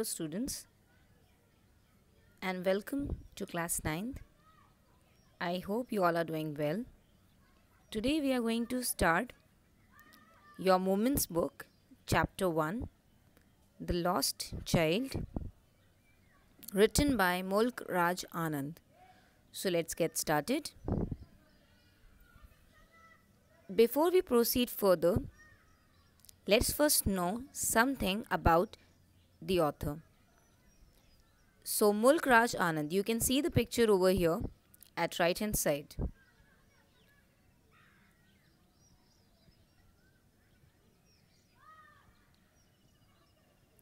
Hello students and welcome to class 9th. I hope you all are doing well. Today we are going to start your Moments book chapter 1 The Lost Child written by Molk Raj Anand. So let's get started. Before we proceed further, let's first know something about the author. So Mulk Raj Anand, you can see the picture over here at right hand side.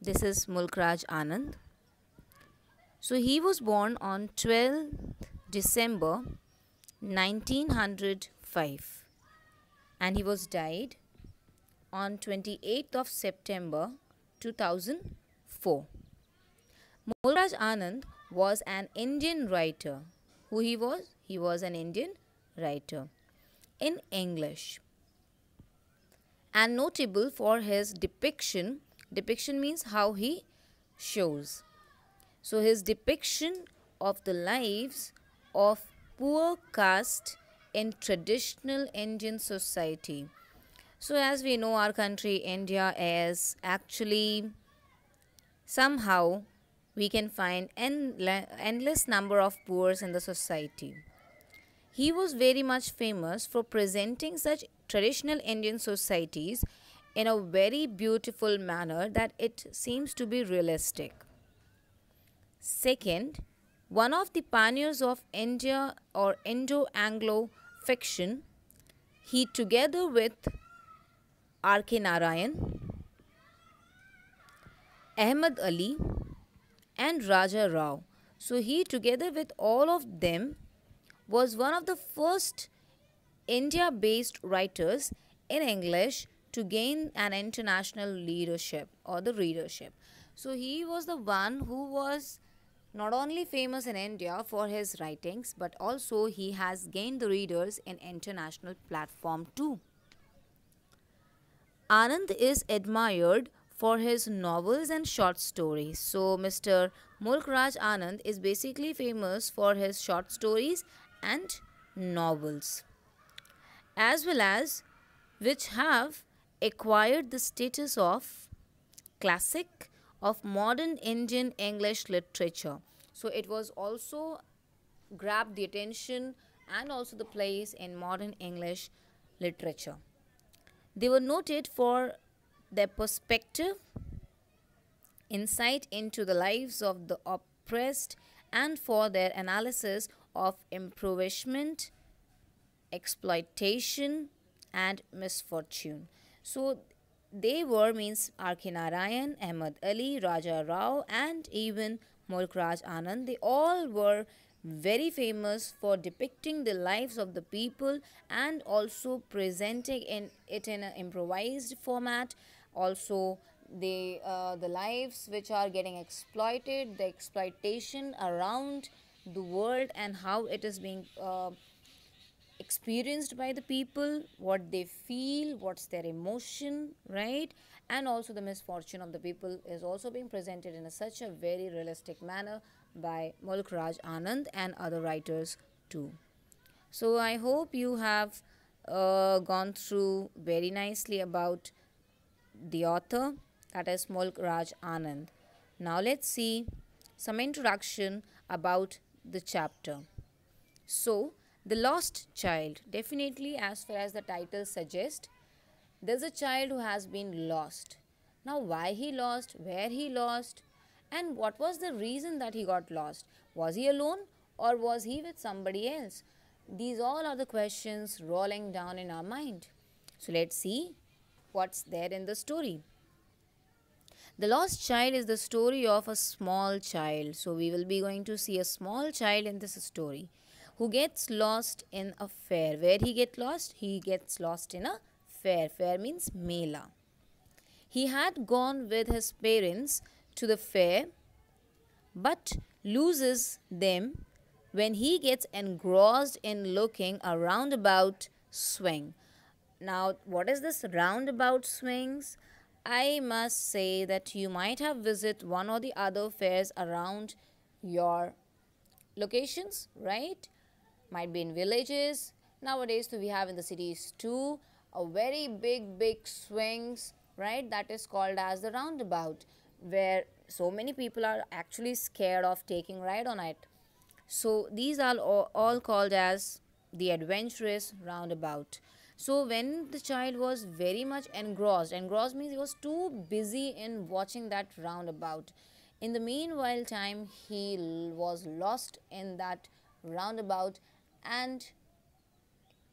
This is Mulk Raj Anand. So he was born on 12 December 1905 and he was died on 28th of September 2000 4. Mulraj Anand was an Indian writer. Who he was? He was an Indian writer in English and notable for his depiction. Depiction means how he shows. So his depiction of the lives of poor caste in traditional Indian society. So as we know our country India is actually Somehow, we can find endless number of poors in the society. He was very much famous for presenting such traditional Indian societies in a very beautiful manner that it seems to be realistic. Second, one of the pioneers of India or Indo-Anglo fiction, he together with R.K. Narayan Ahmad Ali and Raja Rao. So he together with all of them was one of the first India-based writers in English to gain an international leadership or the readership. So he was the one who was not only famous in India for his writings but also he has gained the readers in international platform too. Anand is admired for his novels and short stories. So Mr. Mulk Raj Anand is basically famous for his short stories and novels as well as which have acquired the status of classic of modern Indian English literature. So it was also grabbed the attention and also the place in modern English literature. They were noted for their perspective, insight into the lives of the oppressed, and for their analysis of impoverishment, exploitation, and misfortune. So they were means Arkinarayan, Ahmad Ali, Raja Rao, and even Mulkraj Anand. They all were very famous for depicting the lives of the people and also presenting in it in an improvised format also the uh, the lives which are getting exploited the exploitation around the world and how it is being uh, experienced by the people what they feel what's their emotion right and also the misfortune of the people is also being presented in a, such a very realistic manner by Mulk Raj Anand and other writers too so i hope you have uh, gone through very nicely about the author, that is Mulk Raj Anand. Now let's see some introduction about the chapter. So, the lost child, definitely as far as the title suggests, there's a child who has been lost. Now, why he lost, where he lost, and what was the reason that he got lost? Was he alone or was he with somebody else? These all are the questions rolling down in our mind. So, let's see what's there in the story. The lost child is the story of a small child. So we will be going to see a small child in this story who gets lost in a fair. Where he get lost? He gets lost in a fair. Fair means mela. He had gone with his parents to the fair but loses them when he gets engrossed in looking a roundabout swing. Now, what is this roundabout swings? I must say that you might have visited one or the other fairs around your locations, right? Might be in villages. Nowadays, too, we have in the cities too a very big, big swings, right? That is called as the roundabout, where so many people are actually scared of taking ride on it. So these are all called as the adventurous roundabout. So when the child was very much engrossed, engrossed means he was too busy in watching that roundabout. In the meanwhile time, he was lost in that roundabout and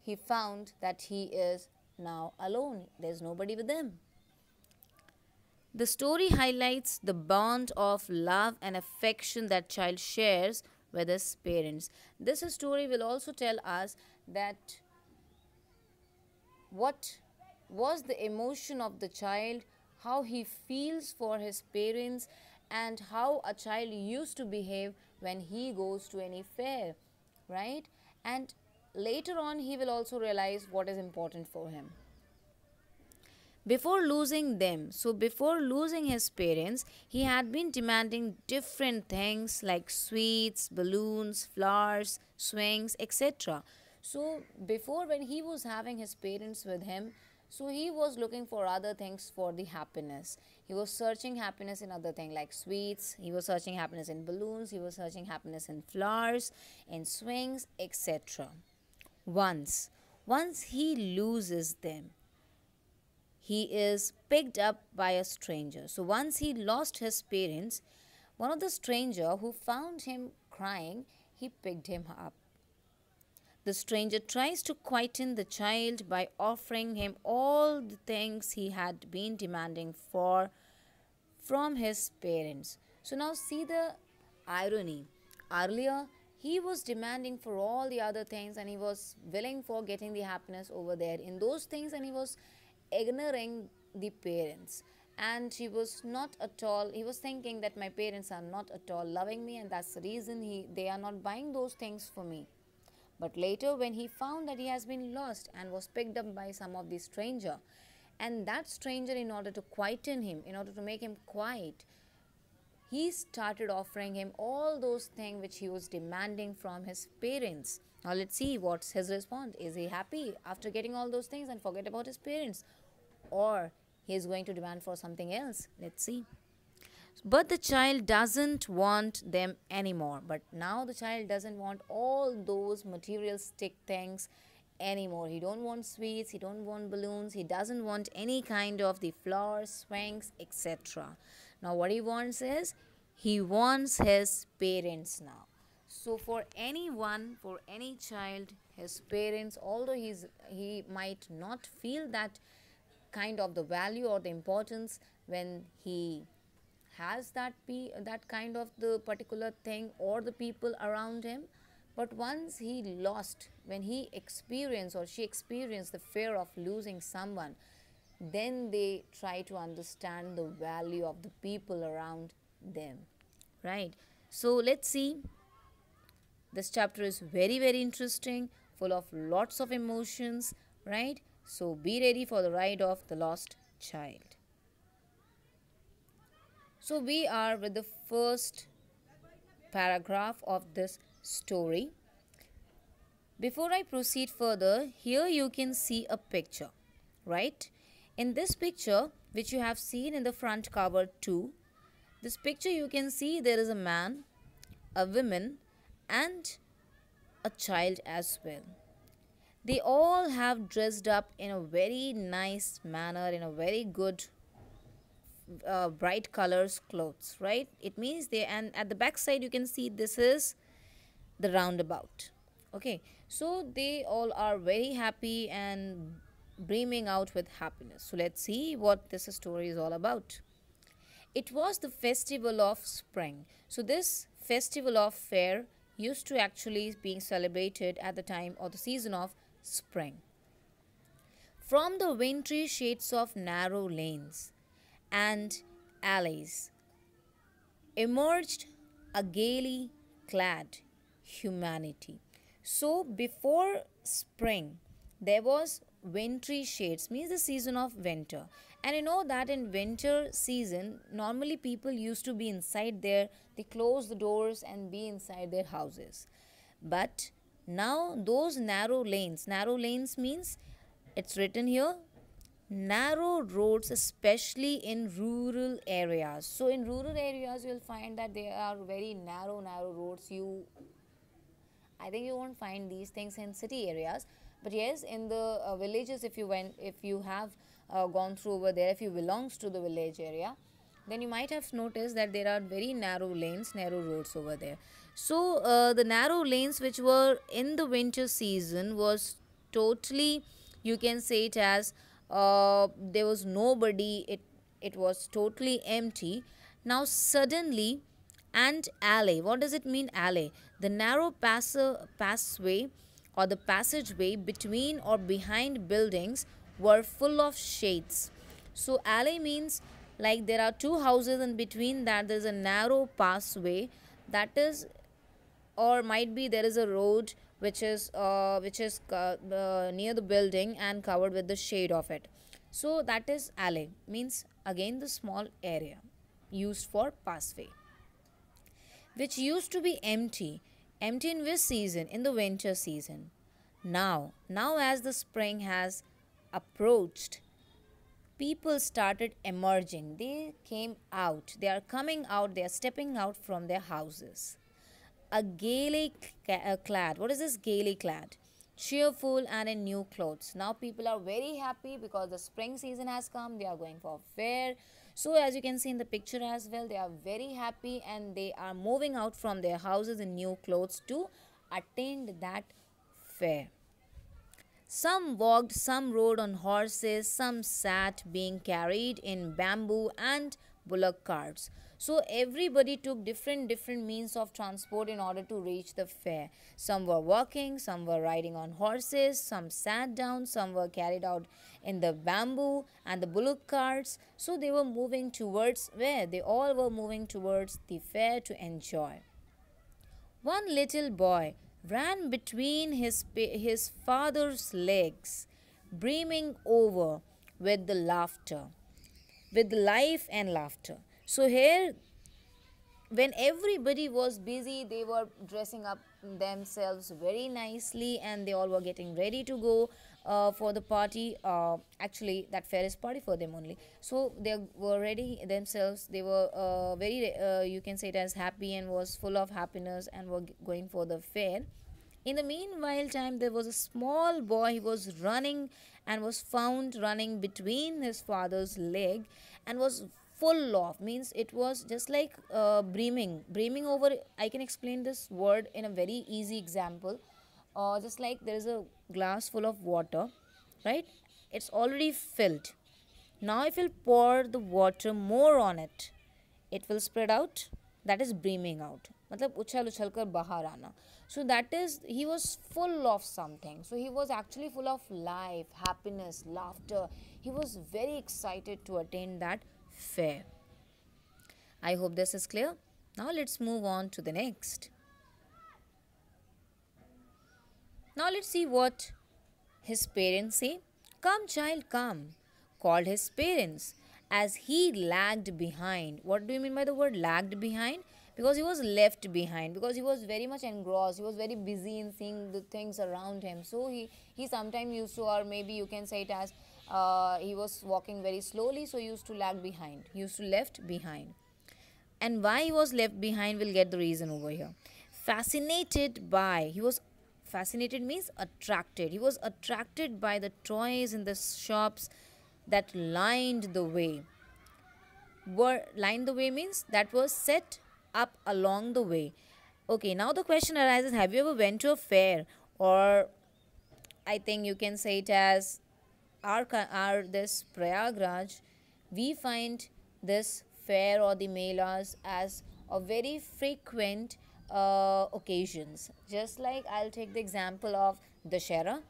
he found that he is now alone. There is nobody with him. The story highlights the bond of love and affection that child shares with his parents. This story will also tell us that what was the emotion of the child, how he feels for his parents and how a child used to behave when he goes to any fair, right? And later on he will also realize what is important for him. Before losing them, so before losing his parents, he had been demanding different things like sweets, balloons, flowers, swings, etc. So before when he was having his parents with him, so he was looking for other things for the happiness. He was searching happiness in other things like sweets. He was searching happiness in balloons. He was searching happiness in flowers, in swings, etc. Once, once he loses them, he is picked up by a stranger. So once he lost his parents, one of the stranger who found him crying, he picked him up. The stranger tries to quieten the child by offering him all the things he had been demanding for from his parents. So now see the irony. Earlier, he was demanding for all the other things and he was willing for getting the happiness over there in those things and he was ignoring the parents and he was not at all he was thinking that my parents are not at all loving me and that's the reason he they are not buying those things for me but later when he found that he has been lost and was picked up by some of the stranger, and that stranger in order to quieten him, in order to make him quiet, he started offering him all those things which he was demanding from his parents. Now let's see what's his response. Is he happy after getting all those things and forget about his parents? Or he is going to demand for something else? Let's see but the child doesn't want them anymore but now the child doesn't want all those materialistic things anymore he don't want sweets he don't want balloons he doesn't want any kind of the flowers swings etc now what he wants is he wants his parents now so for anyone for any child his parents although he's he might not feel that kind of the value or the importance when he has that pe- that kind of the particular thing or the people around him but once he lost when he experienced or she experienced the fear of losing someone then they try to understand the value of the people around them right so let's see this chapter is very very interesting full of lots of emotions right so be ready for the ride of the lost child so we are with the first paragraph of this story. Before I proceed further, here you can see a picture, right? In this picture, which you have seen in the front cover too, this picture you can see there is a man, a woman and a child as well. They all have dressed up in a very nice manner, in a very good uh, bright colors clothes right it means they and at the back side you can see this is the roundabout okay so they all are very happy and brimming out with happiness so let's see what this story is all about it was the festival of spring so this festival of fair used to actually being celebrated at the time or the season of spring from the wintry shades of narrow lanes and alleys emerged a gaily clad humanity. So before spring, there was wintry shades, means the season of winter. And you know that in winter season, normally people used to be inside there, they close the doors and be inside their houses. But now those narrow lanes, narrow lanes means it's written here narrow roads especially in rural areas so in rural areas you'll find that there are very narrow narrow roads you i think you won't find these things in city areas but yes in the uh, villages if you went if you have uh, gone through over there if you belongs to the village area then you might have noticed that there are very narrow lanes narrow roads over there so uh, the narrow lanes which were in the winter season was totally you can say it as uh, there was nobody it it was totally empty now suddenly and alley what does it mean alley the narrow pass passway or the passageway between or behind buildings were full of shades so alley means like there are two houses and between that there's a narrow passway. that is or might be there is a road which is uh, which is uh, uh, near the building and covered with the shade of it so that is alley means again the small area used for pathway which used to be empty empty in which season in the winter season now now as the spring has approached people started emerging they came out they are coming out they are stepping out from their houses a gaily uh, clad. What is this gaily clad? Cheerful and in new clothes. Now people are very happy because the spring season has come. They are going for fair. So as you can see in the picture as well, they are very happy and they are moving out from their houses in new clothes to attend that fair. Some walked, some rode on horses, some sat being carried in bamboo and bullock carts. So everybody took different different means of transport in order to reach the fair. Some were walking, some were riding on horses, some sat down, some were carried out in the bamboo and the bullock carts. So they were moving towards where they all were moving towards the fair to enjoy. One little boy ran between his his father's legs, brimming over with the laughter, with life and laughter so here when everybody was busy they were dressing up themselves very nicely and they all were getting ready to go uh, for the party uh, actually that is party for them only so they were ready themselves they were uh, very uh, you can say it as happy and was full of happiness and were going for the fair in the meanwhile time there was a small boy who was running and was found running between his father's leg and was full of means it was just like uh, brimming brimming over i can explain this word in a very easy example uh, just like there is a glass full of water right it's already filled now if you pour the water more on it it will spread out that is brimming out मतलब उछल उछल कर बाहर आना So that is he was full of something. So he was actually full of life, happiness, laughter. He was very excited to attain that fair. I hope this is clear. Now let's move on to the next. Now let's see what his parents say. Come, child, come, called his parents as he lagged behind. What do you mean by the word lagged behind? Because he was left behind, because he was very much engrossed, he was very busy in seeing the things around him. So he, he sometimes used to, or maybe you can say it as uh, he was walking very slowly so he used to lag behind he used to left behind and why he was left behind we'll get the reason over here fascinated by he was fascinated means attracted he was attracted by the toys in the shops that lined the way were lined the way means that was set up along the way okay now the question arises have you ever went to a fair or i think you can say it as our, our this Prayagraj, we find this fair or the melas as a very frequent uh, occasions. Just like I'll take the example of Dashera,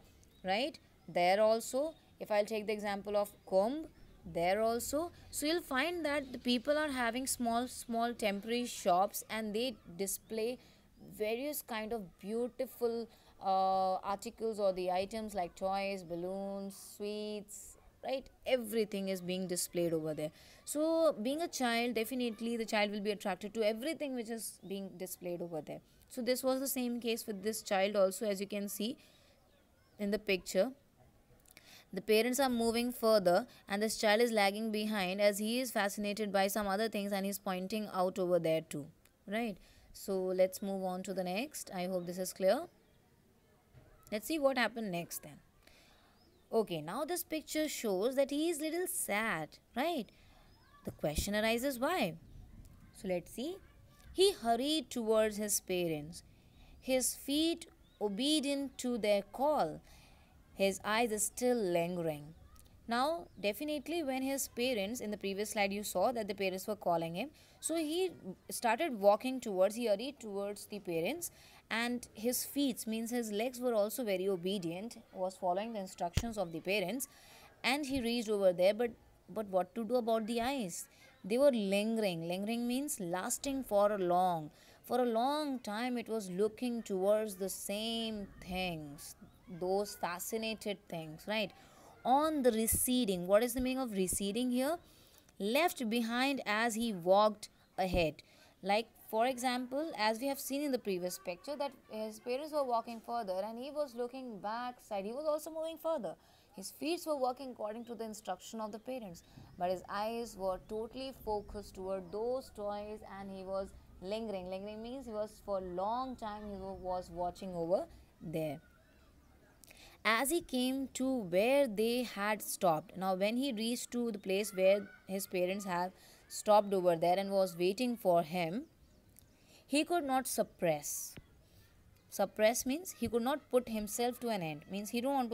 right? There also, if I'll take the example of Comb, there also. So you'll find that the people are having small, small temporary shops and they display various kind of beautiful uh, articles or the items like toys, balloons, sweets, right everything is being displayed over there so being a child definitely the child will be attracted to everything which is being displayed over there so this was the same case with this child also as you can see in the picture the parents are moving further and this child is lagging behind as he is fascinated by some other things and he's pointing out over there too right so let's move on to the next i hope this is clear Let's see what happened next then. Okay, now this picture shows that he is little sad, right? The question arises why? So let's see. He hurried towards his parents, his feet obedient to their call, his eyes are still lingering. Now, definitely when his parents, in the previous slide you saw that the parents were calling him. So he started walking towards, he hurried towards the parents and his feet means his legs were also very obedient was following the instructions of the parents and he reached over there but but what to do about the eyes they were lingering lingering means lasting for a long for a long time it was looking towards the same things those fascinated things right on the receding what is the meaning of receding here left behind as he walked ahead like for example, as we have seen in the previous picture that his parents were walking further and he was looking back side. He was also moving further. His feet were working according to the instruction of the parents. But his eyes were totally focused toward those toys and he was lingering. Lingering means he was for a long time he was watching over there. As he came to where they had stopped. Now when he reached to the place where his parents have stopped over there and was waiting for him he could not suppress. Suppress means he could not put himself to an end. Means he don't want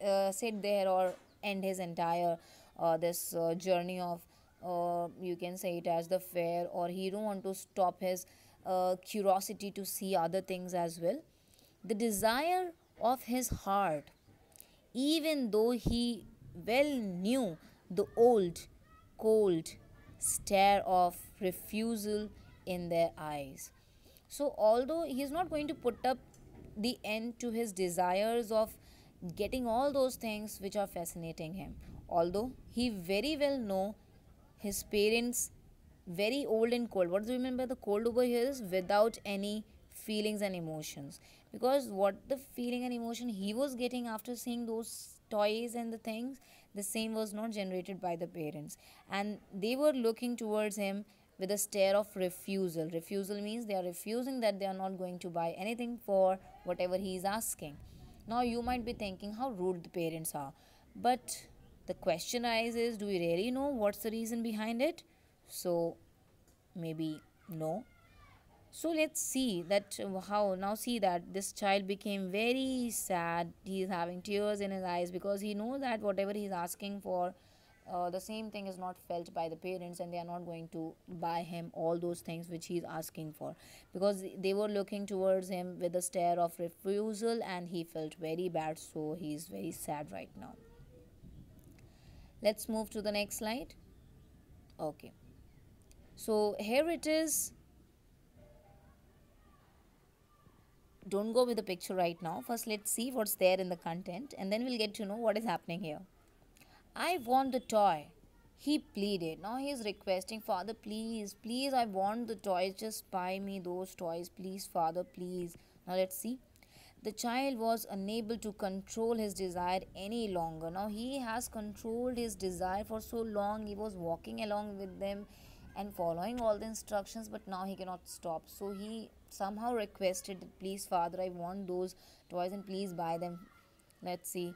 to uh, sit there or end his entire uh, this uh, journey of uh, you can say it as the fair or he don't want to stop his uh, curiosity to see other things as well. The desire of his heart, even though he well knew the old, cold stare of refusal in their eyes. So, although he is not going to put up the end to his desires of getting all those things which are fascinating him, although he very well know his parents very old and cold. What do you mean by the cold over here is without any feelings and emotions because what the feeling and emotion he was getting after seeing those toys and the things the same was not generated by the parents and they were looking towards him with a stare of refusal. Refusal means they are refusing that they are not going to buy anything for whatever he is asking. Now you might be thinking how rude the parents are. But the question arises do we really know what's the reason behind it? So maybe no. So let's see that uh, how now see that this child became very sad. He is having tears in his eyes because he knows that whatever he is asking for uh, the same thing is not felt by the parents and they are not going to buy him all those things which he is asking for because they were looking towards him with a stare of refusal and he felt very bad so he is very sad right now let's move to the next slide okay so here it is don't go with the picture right now first let's see what's there in the content and then we'll get to know what is happening here I want the toy. He pleaded. Now he is requesting, Father, please, please, I want the toys. Just buy me those toys. Please, Father, please. Now let's see. The child was unable to control his desire any longer. Now he has controlled his desire for so long. He was walking along with them and following all the instructions, but now he cannot stop. So he somehow requested, Please, Father, I want those toys and please buy them. Let's see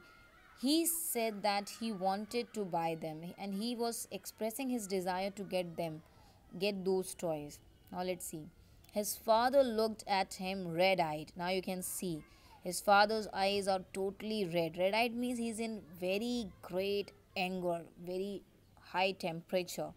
he said that he wanted to buy them and he was expressing his desire to get them get those toys now let's see his father looked at him red eyed now you can see his father's eyes are totally red red eyed means he's in very great anger very high temperature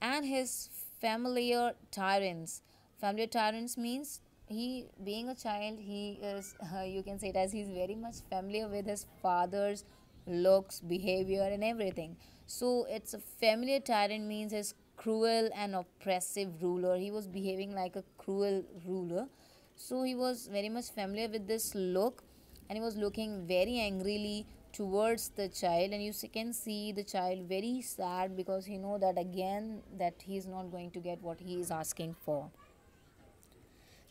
and his familiar tyrants familiar tyrants means he being a child he is uh, you can say it as he's very much familiar with his father's looks behavior and everything so it's a familiar tyrant means his cruel and oppressive ruler he was behaving like a cruel ruler so he was very much familiar with this look and he was looking very angrily towards the child and you can see the child very sad because he know that again that he is not going to get what he is asking for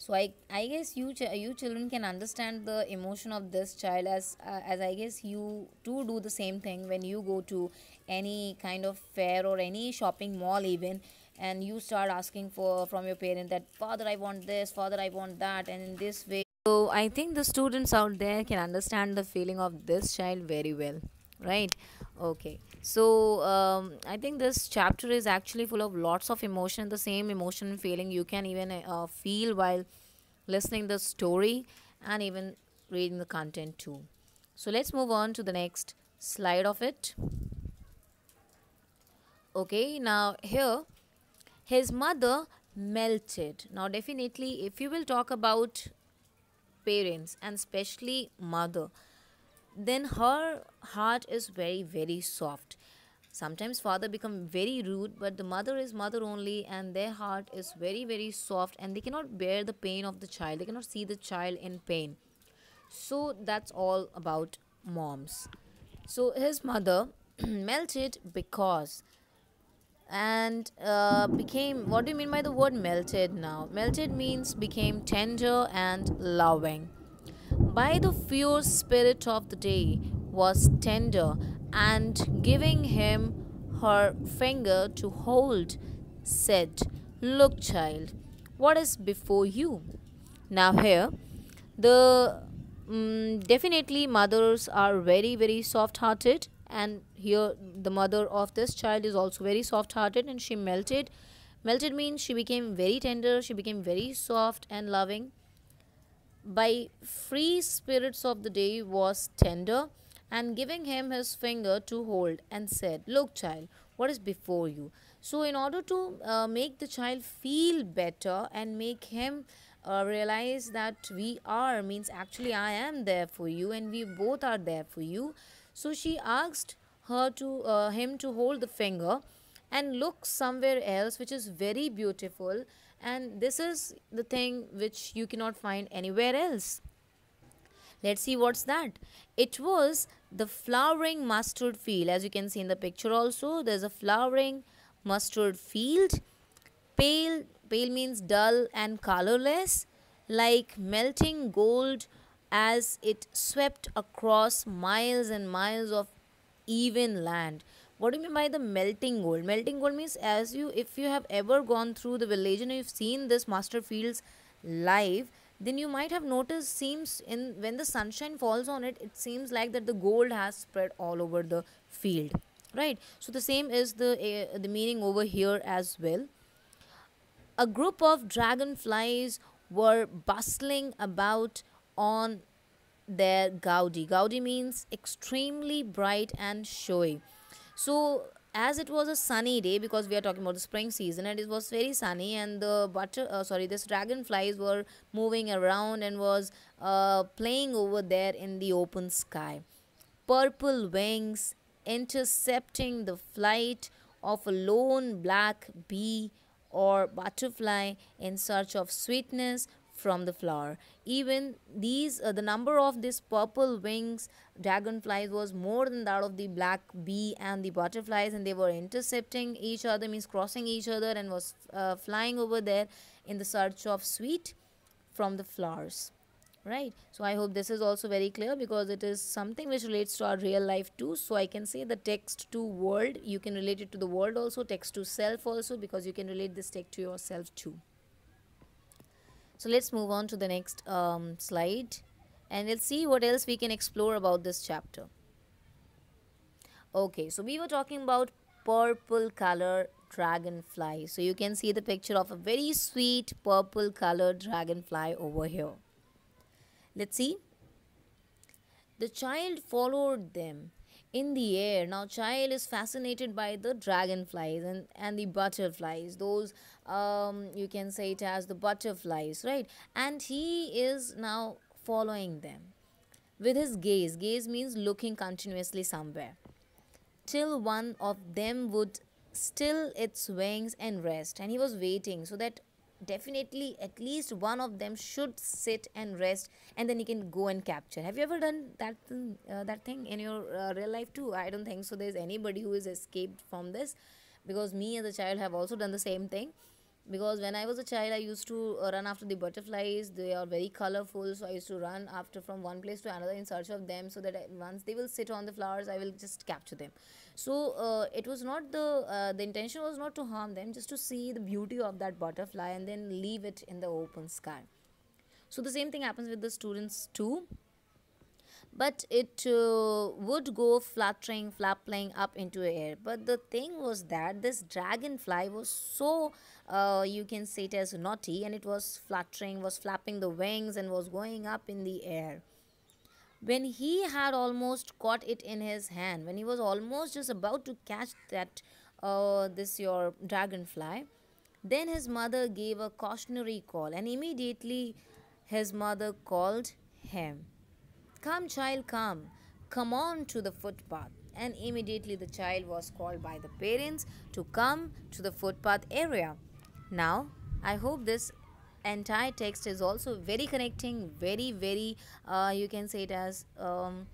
so i i guess you ch- you children can understand the emotion of this child as uh, as i guess you too do the same thing when you go to any kind of fair or any shopping mall even and you start asking for from your parent that father i want this father i want that and in this way so i think the students out there can understand the feeling of this child very well right okay so um, i think this chapter is actually full of lots of emotion the same emotion feeling you can even uh, feel while listening the story and even reading the content too so let's move on to the next slide of it okay now here his mother melted now definitely if you will talk about parents and especially mother then her heart is very very soft sometimes father become very rude but the mother is mother only and their heart is very very soft and they cannot bear the pain of the child they cannot see the child in pain so that's all about moms so his mother melted because and uh, became what do you mean by the word melted now melted means became tender and loving by the fierce spirit of the day, was tender, and giving him her finger to hold, said, Look, child, what is before you? Now, here, the um, definitely mothers are very, very soft hearted, and here the mother of this child is also very soft hearted, and she melted. Melted means she became very tender, she became very soft and loving by free spirits of the day was tender and giving him his finger to hold and said look child what is before you so in order to uh, make the child feel better and make him uh, realize that we are means actually i am there for you and we both are there for you so she asked her to uh, him to hold the finger and look somewhere else which is very beautiful and this is the thing which you cannot find anywhere else let's see what's that it was the flowering mustard field as you can see in the picture also there's a flowering mustard field pale pale means dull and colorless like melting gold as it swept across miles and miles of even land what do you mean by the melting gold melting gold means as you if you have ever gone through the village and you've seen this master fields live then you might have noticed seems in when the sunshine falls on it it seems like that the gold has spread all over the field right so the same is the uh, the meaning over here as well a group of dragonflies were bustling about on their gaudi gaudi means extremely bright and showy so as it was a sunny day because we are talking about the spring season and it was very sunny and the butter uh, sorry this dragonflies were moving around and was uh, playing over there in the open sky purple wings intercepting the flight of a lone black bee or butterfly in search of sweetness from the flower. Even these, uh, the number of these purple wings dragonflies was more than that of the black bee and the butterflies and they were intercepting each other, means crossing each other and was uh, flying over there in the search of sweet from the flowers right so i hope this is also very clear because it is something which relates to our real life too so i can say the text to world you can relate it to the world also text to self also because you can relate this text to yourself too so let's move on to the next um, slide and let's see what else we can explore about this chapter. Okay, so we were talking about purple color dragonfly. So you can see the picture of a very sweet purple colored dragonfly over here. Let's see. The child followed them in the air. Now, child is fascinated by the dragonflies and, and the butterflies. Those, um, you can say it as the butterflies, right? And he is now following them with his gaze. Gaze means looking continuously somewhere. Till one of them would still its wings and rest. And he was waiting so that definitely at least one of them should sit and rest and then you can go and capture have you ever done that thing, uh, that thing in your uh, real life too i don't think so there's anybody who has escaped from this because me as a child have also done the same thing because when i was a child i used to uh, run after the butterflies they are very colorful so i used to run after from one place to another in search of them so that I, once they will sit on the flowers i will just capture them so uh, it was not the uh, the intention was not to harm them just to see the beauty of that butterfly and then leave it in the open sky so the same thing happens with the students too but it uh, would go fluttering flapping up into air but the thing was that this dragonfly was so uh, you can say it as naughty and it was fluttering was flapping the wings and was going up in the air when he had almost caught it in his hand, when he was almost just about to catch that uh, this your dragonfly, then his mother gave a cautionary call, and immediately his mother called him, "Come, child, come, come on to the footpath." And immediately the child was called by the parents to come to the footpath area. Now, I hope this entire text is also very connecting very very uh, you can say it as um,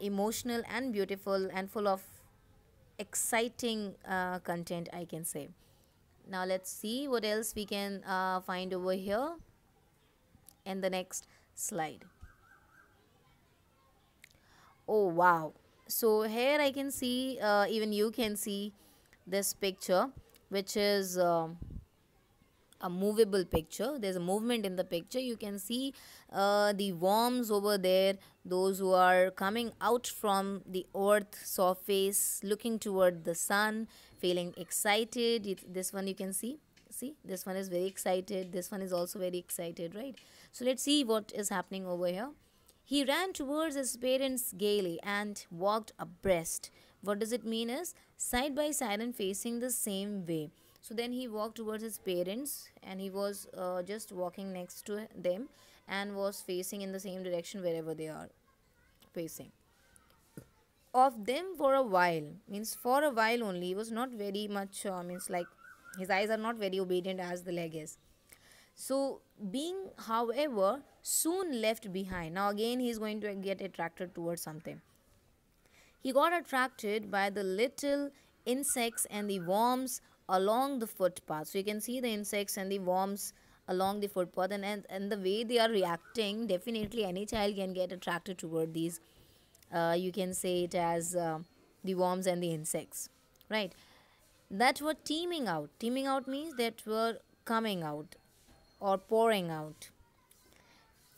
emotional and beautiful and full of exciting uh, content I can say now let's see what else we can uh, find over here in the next slide oh wow so here I can see uh, even you can see this picture which is um, a movable picture there's a movement in the picture you can see uh, the worms over there those who are coming out from the earth surface looking toward the sun feeling excited it, this one you can see see this one is very excited this one is also very excited right so let's see what is happening over here he ran towards his parents gaily and walked abreast what does it mean is side by side and facing the same way so then he walked towards his parents and he was uh, just walking next to them and was facing in the same direction wherever they are facing of them for a while means for a while only he was not very much uh, means like his eyes are not very obedient as the leg is so being however soon left behind now again he is going to get attracted towards something he got attracted by the little insects and the worms along the footpath. So you can see the insects and the worms along the footpath and, and, and the way they are reacting, definitely any child can get attracted toward these. Uh, you can say it as uh, the worms and the insects, right? That were teaming out. Teaming out means that were coming out or pouring out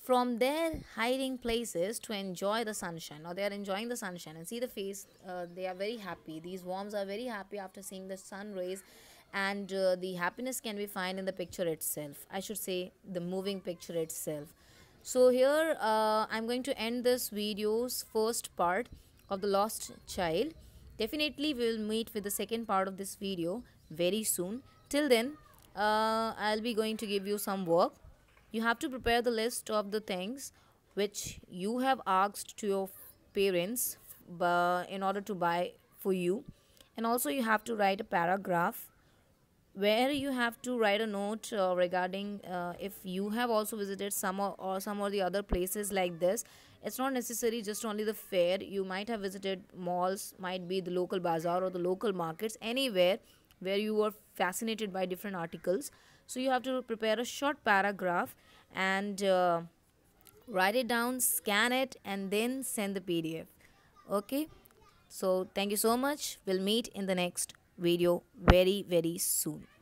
from their hiding places to enjoy the sunshine or they are enjoying the sunshine and see the face uh, they are very happy these worms are very happy after seeing the sun rays and uh, the happiness can be found in the picture itself i should say the moving picture itself so here uh, i'm going to end this video's first part of the lost child definitely we will meet with the second part of this video very soon till then uh, i'll be going to give you some work you have to prepare the list of the things which you have asked to your parents in order to buy for you and also you have to write a paragraph where you have to write a note uh, regarding uh, if you have also visited some or, or, some or the other places like this it's not necessary just only the fair you might have visited malls might be the local bazaar or the local markets anywhere where you were fascinated by different articles so you have to prepare a short paragraph and uh, write it down scan it and then send the pdf okay so thank you so much we'll meet in the next video very very soon